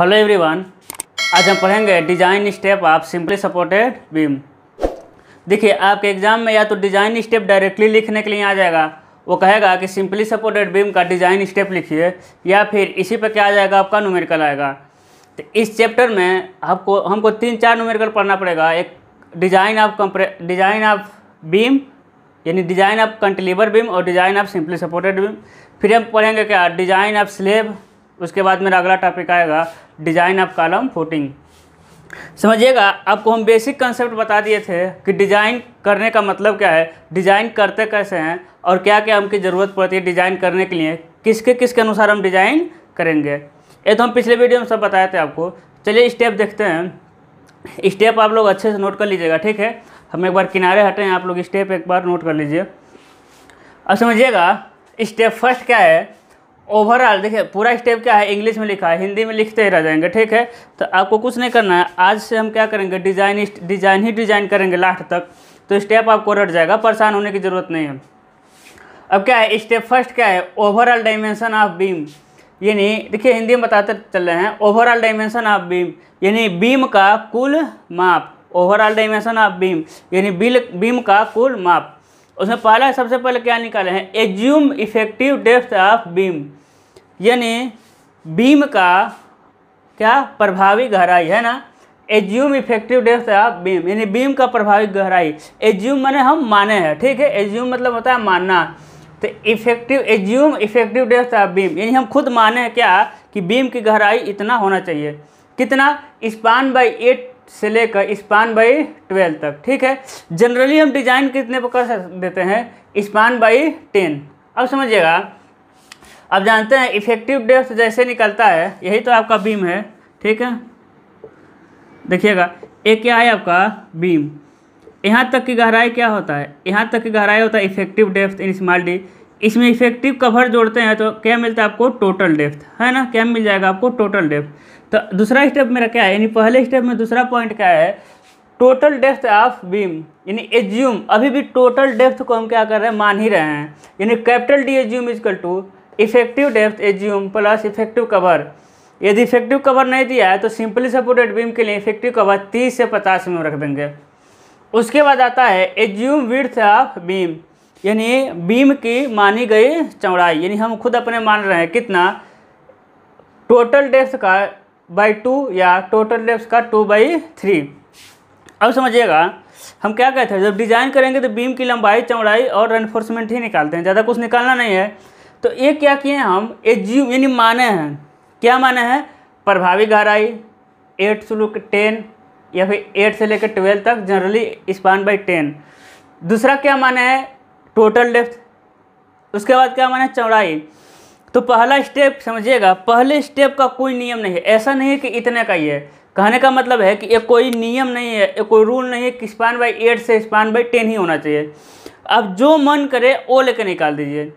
Hello everyone आज हम पढ़ेंगे design step of simply supported beam देखिए आपके एग्जाम में या तो डिजाइन स्टेप डायरेक्टली लिखने के लिए आ जाएगा वो कहेगा कि सिंपली सपोर्टेड बीम का डिजाइन स्टेप लिखिए या फिर इसी पर क्या आ जाएगा आपका न्यूमेरिकल आएगा तो इस चैप्टर में आपको हमको तीन चार न्यूमेरिकल पढ़ना पड़ेगा एक डिजाइन ऑफ कंप्रे डिजाइन ऑफ बीम यानी डिजाइन ऑफ कंटिलीवर बीम और design of simply supported beam फिर हम पढ़ेंगे क्या डिजाइन ऑफ स्लेब उसके बाद मेरा अगला टॉपिक आएगा डिज़ाइन ऑफ कॉलम फोटिंग समझिएगा आपको हम बेसिक कंसेप्ट बता दिए थे कि डिज़ाइन करने का मतलब क्या है डिज़ाइन करते कैसे हैं और क्या क्या हमकी ज़रूरत पड़ती है डिज़ाइन करने के लिए किसके किसके अनुसार हम डिज़ाइन करेंगे ये तो हम पिछले वीडियो में सब बताए थे आपको चलिए स्टेप देखते हैं स्टेप आप लोग अच्छे से नोट कर लीजिएगा ठीक है हम एक बार किनारे हटे हैं आप लोग स्टेप एक बार नोट कर लीजिए अब समझिएगा स्टेप फर्स्ट क्या है ओवरऑल देखिए पूरा स्टेप क्या है इंग्लिश में लिखा है हिंदी में लिखते ही रह जाएंगे ठीक है तो आपको कुछ नहीं करना है आज से हम क्या करेंगे डिज़ाइन डिज़ाइन ही डिज़ाइन करेंगे लास्ट तक तो स्टेप आपको रट जाएगा परेशान होने की ज़रूरत नहीं है अब क्या है स्टेप फर्स्ट क्या है ओवरऑल डायमेंशन ऑफ बीम यानी देखिए हिंदी में बताते चल रहे हैं ओवरऑल डायमेंशन ऑफ बीम यानी बीम का कुल माप ओवरऑल डायमेंशन ऑफ बीम यानी बिल बीम का कुल माप उसमें पहला सबसे पहले क्या निकाले हैं assume effective depth of beam यानी बीम का क्या प्रभावी गहराई है ना assume effective depth of beam यानी बीम का प्रभावी गहराई एज्यूम मैंने हम माने हैं ठीक है एज्यूम मतलब होता है मानना तो effective assume effective depth of beam यानी हम खुद माने हैं क्या कि बीम की गहराई इतना होना चाहिए कितना स्पान बाई एट से लेकर स्पान बाई ट्वेल्व तक ठीक है जनरली हम डिजाइन कितने पर कर देते हैं स्पान बाई टेन अब समझिएगा अब जानते हैं इफेक्टिव डेप्थ जैसे निकलता है यही तो आपका बीम है ठीक है देखिएगा एक क्या है आपका बीम यहाँ तक की गहराई क्या होता है यहाँ तक की गहराई होता है effective depth in small D इसमें इफेक्टिव कवर जोड़ते हैं तो क्या मिलता है आपको टोटल डेप्थ है ना क्या मिल जाएगा आपको टोटल डेप्थ तो दूसरा स्टेप मेरा क्या है यानी पहले स्टेप में दूसरा पॉइंट क्या है टोटल डेप्थ ऑफ बीम यानी एज्यूम अभी भी टोटल डेप्थ को हम क्या कर रहे हैं मान ही रहे हैं यानी capital D assume equal to effective depth assume plus effective cover यदि इफेक्टिव कवर नहीं दिया है तो सिंपली सपोर्टेड बीम के लिए इफेक्टिव कवर तीस से पचास में रख देंगे उसके बाद आता है एज्यूम विर्थ ऑफ बीम यानी बीम की मानी गई चौड़ाई यानी हम खुद अपने मान रहे हैं कितना टोटल डेप्थ का बाई टू या टोटल लेफ्ट का टू बाई थ्री अब समझिएगा हम क्या कहते हैं जब डिज़ाइन करेंगे तो बीम की लंबाई चौड़ाई और एनफोर्समेंट ही निकालते हैं ज़्यादा कुछ निकालना नहीं है तो ये क्या किए हम एज्यू यानी माने हैं क्या माने हैं प्रभावी गहराई एट से लेकर टेन या फिर एट से लेकर ट्वेल्व तक जनरली स्पान बाई टेन दूसरा क्या माने है टोटल डेप्थ उसके बाद क्या माने चौड़ाई तो पहला स्टेप समझिएगा पहले स्टेप का कोई नियम नहीं है ऐसा नहीं है कि इतने का ही है कहने का मतलब है कि ये कोई नियम नहीं है ये कोई रूल नहीं है कि स्पान बाई एट से स्पान बाई टेन ही होना चाहिए अब जो मन करे वो लेकर निकाल दीजिए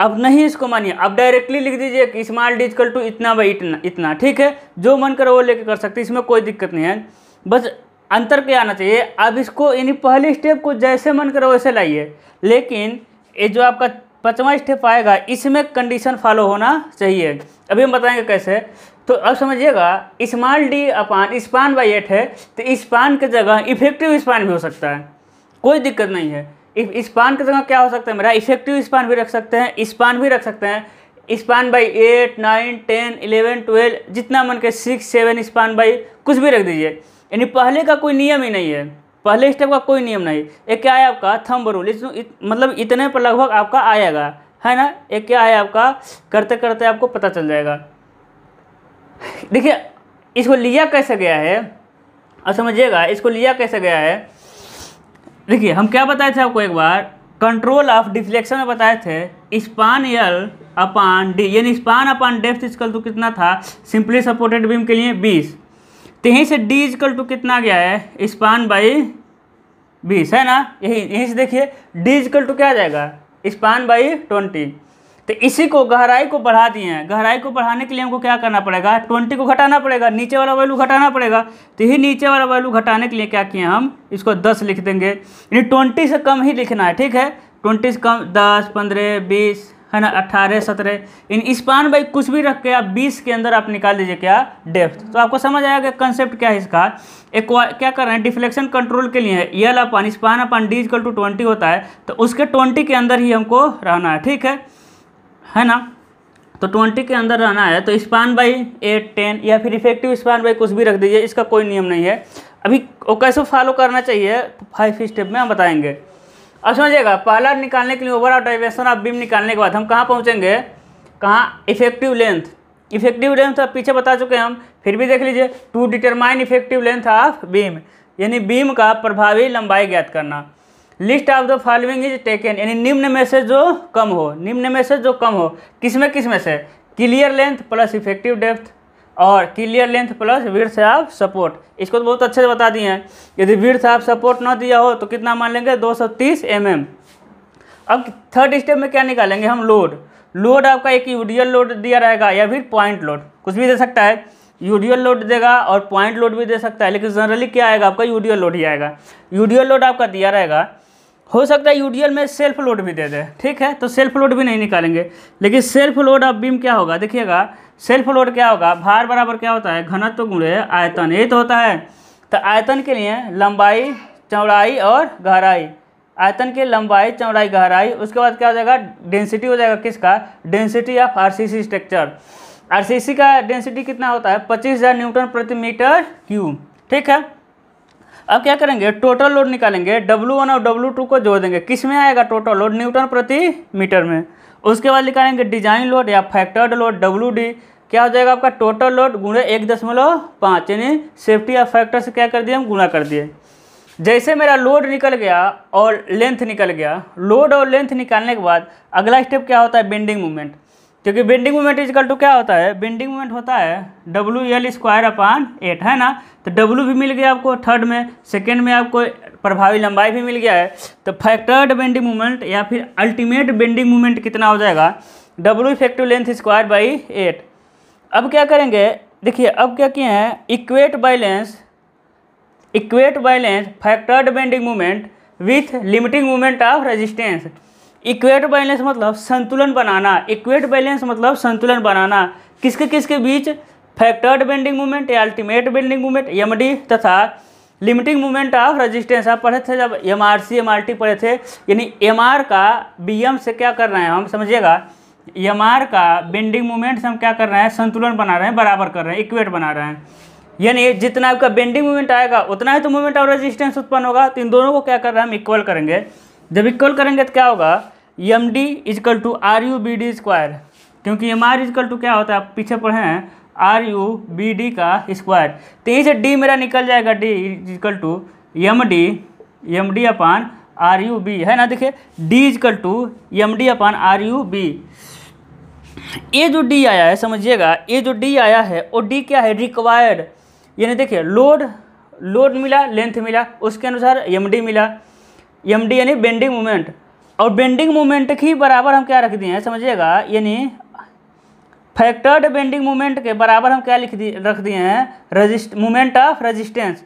अब नहीं इसको मानिए अब डायरेक्टली लिख दीजिए कि स्मॉल डिजिकल टू इतना बाई इतना इतना ठीक है जो मन करे वो लेकर कर सकते इसमें कोई दिक्कत नहीं है बस अंतर क्या आना चाहिए अब इसको यानी पहले स्टेप को जैसे मन करो वैसे लाइए लेकिन ये जो आपका पाँचवा स्टेप आएगा इसमें कंडीशन फॉलो होना चाहिए अभी हम बताएंगे कैसे तो अब समझिएगा small D upon span by eight है तो स्पान की जगह इफेक्टिव स्पान भी हो सकता है कोई दिक्कत नहीं है स्पान की जगह क्या हो सकता है मेरा इफेक्टिव स्पान भी रख सकते हैं स्पान भी रख सकते हैं span by eight nine ten eleven twelve जितना मन के सिक्स सेवन स्पान बाई कुछ भी रख दीजिए यानी पहले का कोई नियम ही नहीं है पहले स्टेप का कोई नियम नहीं एक क्या है आपका थंब रूल इस इत, मतलब इतने पर लगभग आपका आएगा है ना एक क्या है आपका करते करते आपको पता चल जाएगा देखिए इसको लिया कैसे गया है और समझिएगा इसको लिया कैसे गया है देखिए हम क्या बताए थे आपको एक बार कंट्रोल ऑफ डिफ्लेक्शन में बताए थे स्पान यल अपान डी यानी स्पान अपान डेफ्थ इसकल तो कितना था सिंपली सपोर्टेड बीम के लिए बीस यहीं से डी इजकल टू कितना गया है स्पान बाई बीस है ना यही यहीं से देखिए डी इजकल टू क्या आ जाएगा स्पान बाई ट्वेंटी तो इसी को गहराई को बढ़ा दिए हैं गहराई को बढ़ाने के लिए हमको क्या करना पड़ेगा ट्वेंटी को घटाना पड़ेगा नीचे वाला वैल्यू घटाना पड़ेगा तो यही नीचे वाला वैल्यू घटाने के लिए क्या किए हम इसको दस लिख देंगे यानी ट्वेंटी से कम ही लिखना है ठीक है ट्वेंटी से कम दस पंद्रह बीस है ना अट्ठारह सत्रह इन स्पान बाई कुछ भी रख के आप बीस के अंदर आप निकाल दीजिए क्या डेप्थ तो आपको समझ आएगा कंसेप्ट क्या है इसका एक क्या कर रहे हैं डिफ्लेक्शन कंट्रोल के लिए L upon span upon D is equal to twenty होता है तो उसके ट्वेंटी के अंदर ही हमको रहना है ठीक है है ना तो ट्वेंटी के अंदर रहना है तो स्पान बाई एट टेन या फिर इफेक्टिव स्पान बाई कुछ भी रख दीजिए इसका कोई नियम नहीं है अभी वो कैसे फॉलो करना चाहिए फाइव स्टेप में हम बताएंगे अब समझिएगा पहला निकालने के लिए ओवरऑल डाइवेशन ऑफ बीम निकालने के बाद हम कहाँ पहुँचेंगे कहाँ इफेक्टिव लेंथ इफेक्टिव लेंथ आप पीछे बता चुके हैं हम फिर भी देख लीजिए to determine effective length of beam यानी बीम का प्रभावी लंबाई ज्ञात करना least of the following is taken यानी निम्न में से जो कम हो निम्न में से जो कम हो किस में किस में से clear length plus effective depth और clear length plus width of support इसको तो बहुत अच्छे से बता दिए हैं यदि वीर्थ ऑफ सपोर्ट ना दिया हो तो कितना मान लेंगे 230 सौ mm. अब थर्ड स्टेप में क्या निकालेंगे हम लोड लोड आपका एक यूडियल लोड दिया रहेगा या फिर पॉइंट लोड कुछ भी दे सकता है यूडियल लोड देगा और पॉइंट लोड भी दे सकता है लेकिन जनरली क्या आएगा आपका यूडियल लोड ही आएगा यूडियल लोड आपका दिया रहेगा हो सकता है यूडीएल में सेल्फ लोड भी दे दे ठीक है तो सेल्फ लोड भी नहीं निकालेंगे लेकिन सेल्फ लोड ऑफ बीम क्या होगा देखिएगा सेल्फ लोड क्या होगा भार बराबर क्या होता है घनत्व गुणे आयतन यही तो होता है तो आयतन के लिए लंबाई चौड़ाई और गहराई आयतन की लंबाई चौड़ाई गहराई उसके बाद क्या हो जाएगा डेंसिटी हो जाएगा किसका density of RCC structure RCC का डेंसिटी कितना होता है पच्चीस हज़ार न्यूटन प्रति मीटर क्यूब ठीक है अब क्या करेंगे टोटल लोड निकालेंगे डब्ल्यू वन और डब्लू टू को जोड़ देंगे किस में आएगा टोटल लोड न्यूटन प्रति मीटर में उसके बाद निकालेंगे डिजाइन लोड या फैक्टर्ड लोड डब्लू डी क्या हो जाएगा आपका टोटल लोड गुणे एक दशमलव पाँच यानी सेफ्टी या फैक्टर से क्या कर दिए हम गुणा कर दिए जैसे मेरा लोड निकल गया और लेंथ निकल गया लोड और लेंथ निकालने के बाद अगला स्टेप क्या होता है बेंडिंग मूवमेंट क्योंकि बेंडिंग मूवमेंट इजकल टू क्या होता है बेंडिंग मूवमेंट होता है W L square upon eight है ना तो डब्ल्यू भी मिल गया आपको थर्ड में सेकेंड में आपको प्रभावी लंबाई भी मिल गया है तो फैक्टर्ड बेंडिंग मूवमेंट या फिर अल्टीमेट बेंडिंग मूवमेंट कितना हो जाएगा W effective length square by eight अब क्या करेंगे देखिए अब क्या किए हैं equate balance equate balance factored bending movement with limiting movement of resistance equate balance मतलब संतुलन बनाना इक्वेट बैलेंस मतलब संतुलन बनाना किसके किसके बीच फैक्टर्ड बेंडिंग मूवमेंट या अल्टीमेट बेंडिंग मूवमेंट डी तथा लिमिटिंग मूवमेंट ऑफ रेजिस्टेंस आप पढ़े थे जब M R C M R T पढ़े थे यानी एम आर का बी एम से क्या कर रहे हैं हम समझिएगा एम का बेंडिंग मोमेंट से हम क्या कर रहे हैं संतुलन बना रहे हैं बराबर कर रहे हैं इक्वेट बना रहे हैं यानी जितना आपका बेंडिंग मोमेंट आएगा उतना ही तो मोमेंट और रेजिस्टेंस उत्पन्न होगा तो इन दोनों को क्या कर रहे हैं हम इक्वल करेंगे जब इक्वल करेंगे तो क्या होगा M D is equal to R U B D square क्योंकि एम आर इजकल टू क्या होता है आप पीछे पढ़े हैं आर यू बी डी का स्क्वायर तो यही से डी मेरा निकल जाएगा D is equal to M D M D upon R U B है ना देखिए D is equal to M D upon R U B A जो डी आया है समझिएगा ए जो डी आया है और डी क्या है रिक्वायर्ड यानी देखिए लोड लोड मिला लेंथ मिला उसके अनुसार एम डी मिला एम डी यानी बेंडिंग मोमेंट और बेंडिंग मोमेंट के बराबर हम क्या रख दिए हैं समझिएगा यानी फैक्टर्ड बेंडिंग मोमेंट के बराबर हम क्या लिख दिए रख दिए हैं resist moment of resistance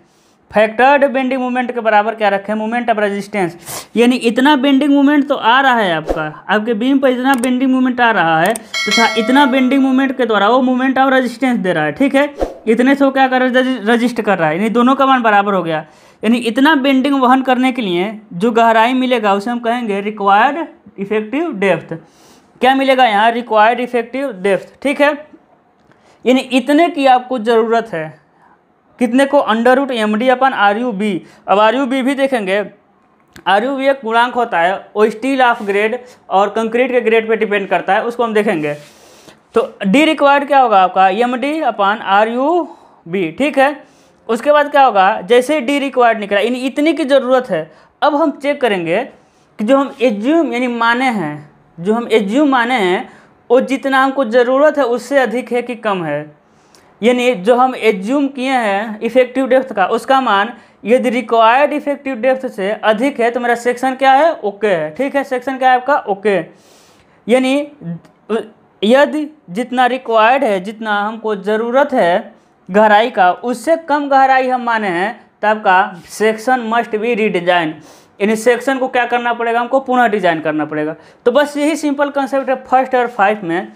factored bending movement के बराबर क्या रखें मूवमेंट ऑफ रेजिस्टेंस यानी इतना बेंडिंग मूवमेंट तो आ रहा है आपका आपके बीम पर इतना बेंडिंग मूवमेंट आ रहा है तथा तो इतना बेंडिंग मूवमेंट के द्वारा वो मूवमेंट ऑफ रेजिस्टेंस दे रहा है ठीक है इतने से वो क्या कर रजिस्ट कर रहा है यानी दोनों का मान बराबर हो गया यानी इतना बेंडिंग वहन करने के लिए जो गहराई मिलेगा उसे हम कहेंगे रिक्वायर्ड इफेक्टिव डेप्थ क्या मिलेगा यहाँ रिक्वायर्ड इफेक्टिव डेप्थ ठीक है यानी इतने की आपको ज़रूरत है कितने को under root M D upon R U B अब आर यू बी भी देखेंगे आर यू बी एक पूर्णांक होता है वो स्टील ऑफ ग्रेड और कंक्रीट के ग्रेड पे डिपेंड करता है उसको हम देखेंगे तो डी रिक्वायर्ड क्या होगा आपका M D upon R U B ठीक है उसके बाद क्या होगा जैसे ही डी रिक्वायर्ड निकला इन इतनी की ज़रूरत है अब हम चेक करेंगे कि जो हम एज्यूम यानी माने हैं जो हम एज्यूम माने हैं वो जितना हमको ज़रूरत है उससे अधिक है कि कम है यानी जो हम एज्यूम किए हैं इफेक्टिव डेप्थ का उसका मान यदि रिक्वायर्ड इफेक्टिव डेप्थ से अधिक है तो मेरा सेक्शन क्या है ओके है ठीक है सेक्शन क्या है आपका ओके यानी यदि जितना रिक्वायर्ड है जितना हमको ज़रूरत है गहराई का उससे कम गहराई हम माने हैं तब का सेक्शन मस्ट बी रिडिजाइन यानी सेक्शन को क्या करना पड़ेगा हमको पुनः डिजाइन करना पड़ेगा तो बस यही सिंपल कंसेप्ट है फर्स्ट और फाइव में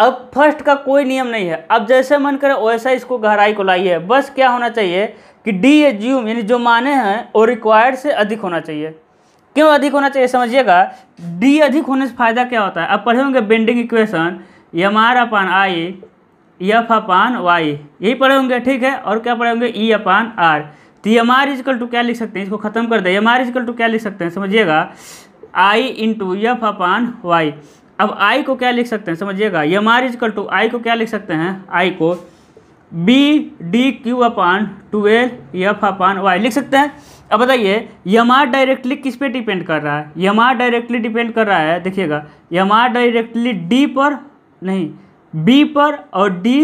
अब फर्स्ट का कोई नियम नहीं है अब जैसे मन करे वैसा इसको गहराई को लाइए बस क्या होना चाहिए कि डी एज्यूम यानी जो माने हैं वो रिक्वायर्ड से अधिक होना चाहिए क्यों अधिक होना चाहिए समझिएगा डी अधिक होने से फ़ायदा क्या होता है अब पढ़े होंगे bending equation M R upon I F upon Y यही पढ़े होंगे ठीक है और क्या पढ़े होंगे ई e अपान आर तो यम आर इजकल टू क्या लिख सकते हैं इसको खत्म कर दे यम आर इजकल टू क्या लिख सकते हैं समझिएगा I into F upon Y अब आई को क्या लिख सकते हैं समझिएगा M R is equal to I को क्या लिख सकते हैं आई को B D Q upon L F upon Y लिख सकते हैं अब बताइए यम आर डायरेक्टली किस पे डिपेंड कर रहा है यम आर डायरेक्टली डिपेंड कर रहा है देखिएगा यम आर डायरेक्टली डी पर नहीं बी पर और डी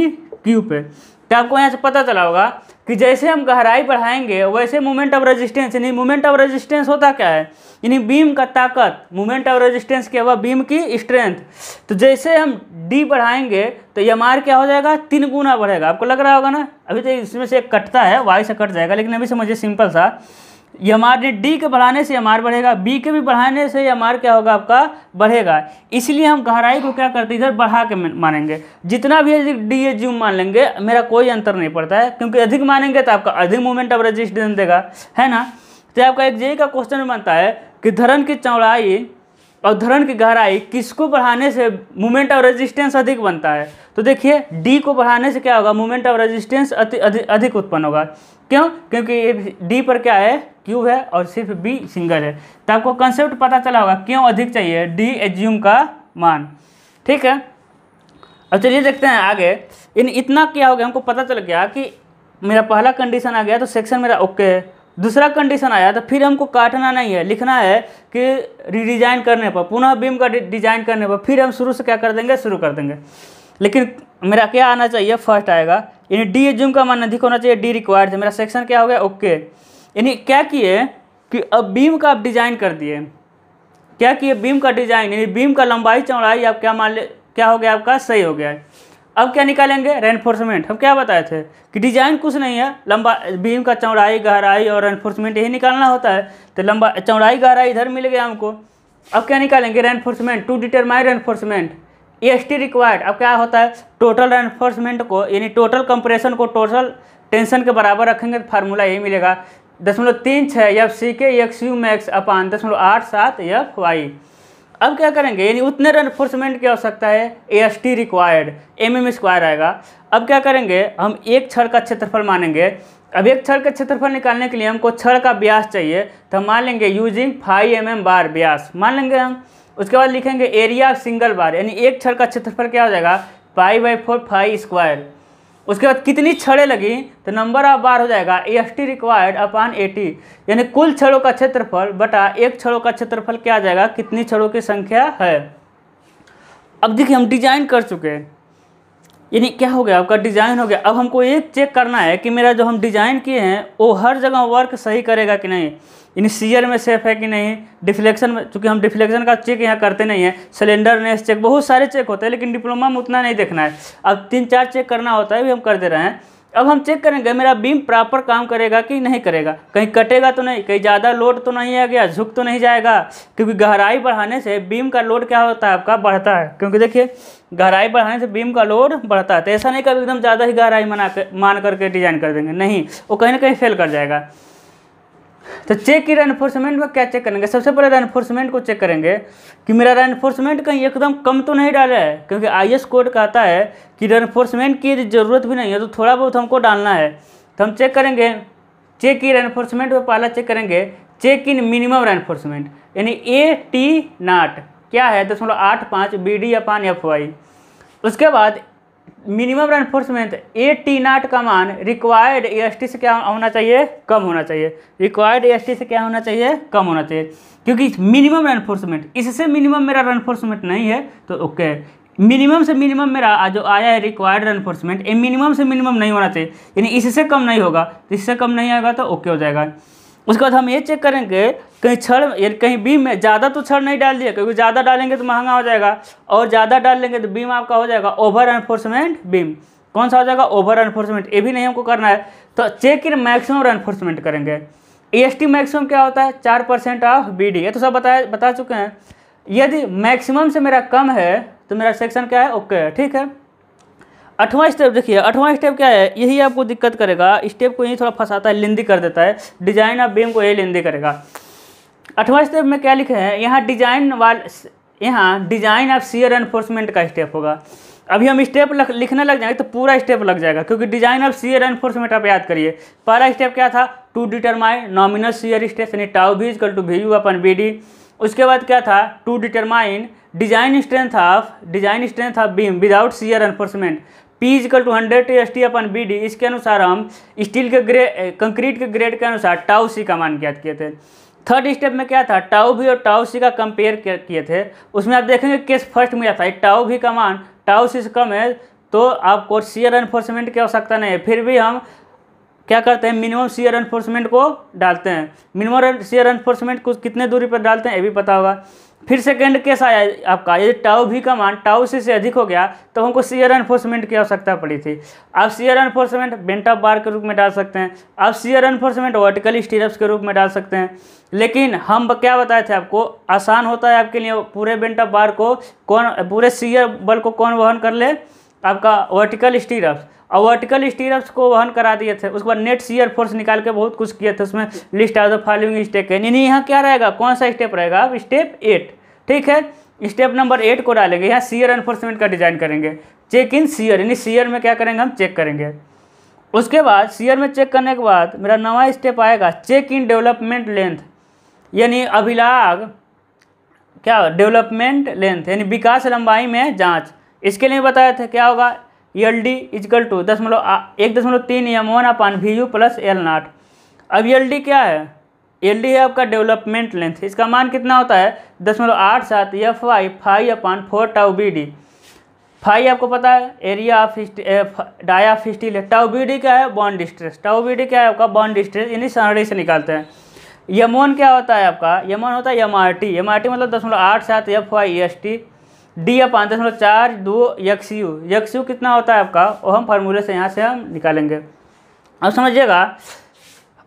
क्यू पे तो आपको यहाँ से पता चला होगा कि जैसे हम गहराई बढ़ाएंगे वैसे मूवमेंट ऑफ रेजिस्टेंस यानी मूवमेंट ऑफ रेजिस्टेंस होता क्या है यानी बीम का ताकत मूवमेंट ऑफ रेजिस्टेंस क्या हुआ बीम की स्ट्रेंथ तो जैसे हम डी बढ़ाएंगे तो एम आर क्या हो जाएगा तीन गुना बढ़ेगा आपको लग रहा होगा ना अभी तो इसमें से कटता है वाई से कट जाएगा लेकिन अभी समझिए सिंपल सा आर ने डी के बढ़ाने से आर बढ़ेगा बी के भी बढ़ाने से एम आर क्या होगा आपका बढ़ेगा इसलिए हम गहराई को क्या करते हैं इधर बढ़ा के मानेंगे जितना भी अधिक डी ए यू मान लेंगे मेरा कोई अंतर नहीं पड़ता है क्योंकि अधिक मानेंगे तो आपका अधिक मोमेंट ऑफ रजिस्टेंस देगा है ना तो आपका एक जे का क्वेश्चन बनता है कि धरण की चौड़ाई और धरन की गहराई किसको बढ़ाने से मूवमेंट ऑफ रेजिस्टेंस अधिक बनता है तो देखिए डी को बढ़ाने से क्या होगा मूवमेंट ऑफ रेजिस्टेंस अधिक उत्पन्न होगा क्यों क्योंकि डी पर क्या है क्यूब है और सिर्फ बी सिंगल है तो आपको कंसेप्ट पता चला होगा क्यों अधिक चाहिए डी एज्यूम का मान ठीक है अब चलिए देखते हैं आगे इन इतना क्या हो गया हमको पता चल गया कि मेरा पहला कंडीशन आ गया तो सेक्शन मेरा ओके है दूसरा कंडीशन आया तो फिर हमको काटना नहीं है लिखना है कि रीडिजाइन डिजाइन करने पर पुनः बीम का डिजाइन करने पर फिर हम शुरू से क्या कर देंगे शुरू कर देंगे लेकिन मेरा क्या आना चाहिए फर्स्ट आएगा यानी डी एज्यूम का मान अधिक होना चाहिए डी रिक्वायर्ड है मेरा सेक्शन क्या हो गया ओके okay. यानी क्या किए कि अब बीम का आप डिज़ाइन कर दिए क्या किए बीम का डिज़ाइन यानी बीम का लंबाई चौड़ाई आप क्या मान ले क्या हो गया आपका सही हो गया है अब क्या निकालेंगे रेनफोर्समेंट हम क्या बताए थे कि डिजाइन कुछ नहीं है लंबा बीम का चौड़ाई गहराई और रेनफोर्समेंट यही निकालना होता है तो लंबा चौड़ाई गहराई इधर मिल गया हमको अब क्या निकालेंगे reinforcement to determine reinforcement E S T required अब क्या होता है टोटल रेनफोर्समेंट को यानी टोटल कंप्रेशन को टोटल टेंशन के बराबर रखेंगे तो फार्मूला यही मिलेगा दशमलव तीन छः या सी के एक्स यू मैक्स अपान दशमलव आठ सात एफ वाई अब क्या करेंगे यानी उतने एनफोर्समेंट की आवश्यकता है A S T required M M square आएगा अब क्या करेंगे हम एक छड़ का क्षेत्रफल मानेंगे अब एक छड़ का क्षेत्रफल निकालने के लिए हमको छड़ का ब्यास चाहिए तो हम मान लेंगे using five M M bar ब्यास मान लेंगे हम उसके बाद लिखेंगे एरिया सिंगल बार यानी एक छड़ का क्षेत्रफल क्या हो जाएगा pi by four five square उसके बाद कितनी छड़ें लगी तो नंबर ऑफ बार हो जाएगा A S T required upon A T यानी कुल छड़ों का क्षेत्रफल बटा एक छड़ों का क्षेत्रफल क्या आ जाएगा कितनी छड़ों की संख्या है अब देखिए हम डिजाइन कर चुके हैं यानी क्या हो गया आपका डिज़ाइन हो गया अब हमको एक चेक करना है कि मेरा जो हम डिज़ाइन किए हैं वो हर जगह वर्क सही करेगा कि नहीं सीजर में सेफ है कि नहीं डिफ्लेक्शन में चूँकि हम डिफ्लेक्शन का चेक यहाँ करते नहीं हैं सिलेंडरनेस चेक बहुत सारे चेक होते हैं लेकिन डिप्लोमा में उतना नहीं देखना है अब तीन चार चेक करना होता है भी हम कर दे रहे हैं अब हम चेक करेंगे मेरा बीम प्रॉपर काम करेगा कि नहीं करेगा कहीं कटेगा तो नहीं कहीं ज़्यादा लोड तो नहीं आ गया झुक तो नहीं जाएगा क्योंकि गहराई बढ़ाने से बीम का लोड क्या होता है आपका बढ़ता है क्योंकि देखिए गहराई बढ़ाने से बीम का लोड बढ़ता है तो ऐसा नहीं कभी एकदम ज़्यादा ही गहराई मना कर मान करके डिजाइन कर देंगे नहीं वो कहीं ना कहीं फेल कर जाएगा तो चेक की रेनफोर्समेंट में क्या चेक करेंगे सबसे पहले रेनफोर्समेंट को चेक करेंगे कि मेरा रेनफोर्समेंट कहीं एकदम कम तो नहीं डाला है क्योंकि आई कोड कहता है कि रेनफोर्समेंट की ज़रूरत भी नहीं है तो थोड़ा बहुत हमको डालना है तो हम चेक करेंगे चेक की रेनफोर्समेंट में पहला चेक करेंगे चेक इन मिनिमम रेनफोर्समेंट यानी ए टी नाट क्या है दशमलव आठ पाँच बी डी या पान एफ वाई उसके बाद minimum enforcement A T naught का मान रिक्वायर्ड ए एस टी से क्या होना चाहिए कम होना चाहिए रिक्वायर्ड ए एस टी से क्या होना चाहिए कम होना चाहिए क्योंकि मिनिमम एनफोर्समेंट इससे मिनिमम मेरा एनफोर्समेंट नहीं है तो ओके मिनिमम से मिनिमम मेरा जो आया है रिक्वायर्ड एनफोर्समेंट ये मिनिमम से मिनिमम नहीं होना चाहिए यानी इससे कम नहीं होगा तो इससे कम नहीं आएगा तो ओके हो जाएगा उसके बाद हम ये चेक करेंगे कहीं छड़ यानी कहीं बीम में ज़्यादा तो छड़ नहीं डाल दिया क्योंकि ज़्यादा डालेंगे तो महंगा हो जाएगा और ज़्यादा डाल लेंगे तो बीम आपका हो जाएगा ओवर एनफोर्समेंट बीम कौन सा हो जाएगा ओवर एनफोर्समेंट ये भी नहीं हमको करना है तो चेक इन मैक्सिमम एनफोर्समेंट करेंगे ई एस टी मैक्सिमम क्या होता है चार परसेंट ऑफ बी डी ये तो सब बताया बता चुके हैं यदि मैक्सिमम से मेरा कम है तो मेरा सेक्शन क्या है ओके ठीक है आठवां स्टेप देखिए आठवां स्टेप क्या है यही आपको दिक्कत करेगा स्टेप को यही थोड़ा फंसाता है लेंदी कर देता है डिजाइन ऑफ बीम को यही लेंदी करेगा आठवां स्टेप में क्या लिखे हैं यहाँ डिजाइन वाल यहाँ डिजाइन ऑफ सीयर एनफोर्समेंट का स्टेप होगा अभी हम स्टेप लिखने लग जाएंगे तो पूरा स्टेप लग जाएगा क्योंकि डिजाइन ऑफ सीयर एनफोर्समेंट आप याद करिए पहला स्टेप क्या था to determine nominal shear step यानी टाउ भी इजकल टू भी यू अपन बी डी उसके बाद क्या था to determine design strength of design strength of beam without shear enforcement P is equal to hundred S T upon B D इसके अनुसार हम स्टील के ग्रेड कंक्रीट के ग्रेड के अनुसार टाउ सी का मान ज्ञात किए थे थर्ड स्टेप में क्या था टाउ भी और टाउ सी का कंपेयर किए थे उसमें आप देखेंगे केस फर्स्ट में आता है टाउ भी का मान टाउ सी से कम है तो आपको सीयर एनफोर्समेंट की आवश्यकता नहीं है फिर भी हम क्या करते हैं मिनिमम सीयर एनफोर्समेंट को डालते हैं मिनिमम सीयर एनफोर्समेंट को कितने दूरी पर डालते हैं ये भी पता होगा फिर सेकेंड केस आया आपका यदि टाउ भी का मान टाउ सी से अधिक हो गया तो हमको सीयर एनफोर्समेंट की आवश्यकता पड़ी थी आप सीयर एनफोर्समेंट बेंटा बार के रूप में डाल सकते हैं आप सीयर एनफोर्समेंट वर्टिकल स्टीरप्स के रूप में डाल सकते हैं लेकिन हम क्या बताए थे आपको आसान होता है आपके लिए पूरे बेंटा बार को कौन पूरे सीयर बल को कौन वहन कर ले आपका वर्टिकल स्टीरप्स और वर्टिकल स्टीरप्स को वहन करा दिए थे उसके बाद नेट सीयर फोर्स निकाल के बहुत कुछ किए थे उसमें list of the following step है नहीं यहाँ क्या रहेगा कौन सा स्टेप रहेगा अब स्टेप एट ठीक है स्टेप नंबर एट को डालेंगे यहाँ सीयर एनफोर्समेंट का डिजाइन करेंगे चेक इन सीयर यानी सीयर में क्या करेंगे हम चेक करेंगे उसके बाद सीयर में चेक करने के बाद मेरा नवा स्टेप आएगा चेक इन डेवलपमेंट लेंथ यानी अभिलाग क्या डेवलपमेंट लेंथ यानी विकास लंबाई में जांच इसके लिए बताया था क्या होगा एल डी इजकल टू दशमलव एक दशमलव तीन M one upon V U plus L naught अब एल डी क्या है एल डी है आपका डेवलपमेंट लेंथ इसका मान कितना होता है दसमलव आठ सात F Y five upon four tau B D five आपको पता है area of dia of steel है टाउ बी डी क्या है bond distress tau B D क्या है आपका बॉन्ड डिस्ट्रेस यानी सारणी से निकालते हैं यमोन क्या होता है आपका यमोन होता है M R T M R T मतलब दशमलव आठ सात F Y S T D या पाँच e दशमलव चार दो यक्स यू यक्स यू कितना होता है आपका वो हम फार्मूले से यहाँ से हम निकालेंगे अब समझिएगा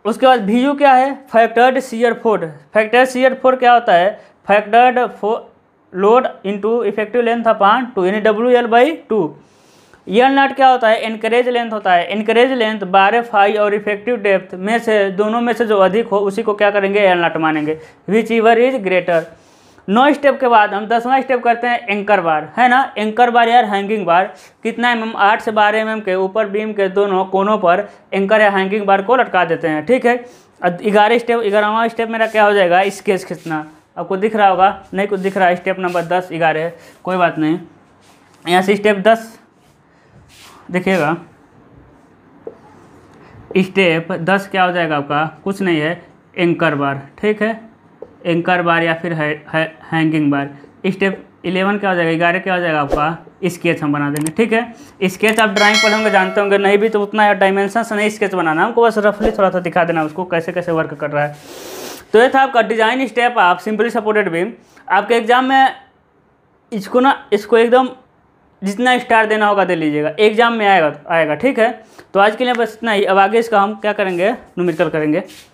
उसके बाद वी यू क्या है factored shear force factored shear force क्या होता है factored load into effective length upon two यानी W L by two L naught क्या होता है इनकरेज लेंथ होता है इनकरेज लेंथ बारह फाइव और इफेक्टिव डेप्थ में से दोनों में से जो अधिक हो उसी को क्या करेंगे यल नॉट मानेंगे विच ईवर इज ग्रेटर नौ स्टेप के बाद हम दसवां स्टेप करते हैं एंकर बार है ना एंकर बार यार हैंगिंग बार कितना एम एम आठ से बारह एम एम के ऊपर बीम के दोनों कोनों पर एंकर या हैंगिंग बार को लटका देते हैं ठीक है ग्यारह स्टेप ग्यारहवा स्टेप मेरा क्या हो जाएगा स्केच खींचना आपको दिख रहा होगा नहीं कुछ दिख रहा है स्टेप नंबर दस ग्यारह कोई बात नहीं यहाँ से स्टेप दस देखिएगा स्टेप दस क्या हो जाएगा आपका कुछ नहीं है एंकर बार ठीक है एंकर बार या फिर है, हैंगिंग बार स्टेप इलेवन क्या हो जाएगा ग्यारह क्या हो जाएगा आपका स्केच हम बना देंगे ठीक है स्केच आप ड्राइंग होंगे जानते होंगे नहीं भी तो उतना डायमेंशन से नहीं स्केच बनाना हमको बस रफली थोड़ा सा दिखा देना उसको कैसे कैसे वर्क कर रहा है तो ये था आपका डिजाइन स्टेप आप सिंपली सपोर्टेड भी आपके एग्जाम में इसको ना इसको एकदम जितना स्टार देना होगा दे लीजिएगा एग्जाम में आएगा आएगा ठीक है तो आज के लिए बस इतना ही अब आगे इसका हम क्या करेंगे नुमिकल करेंगे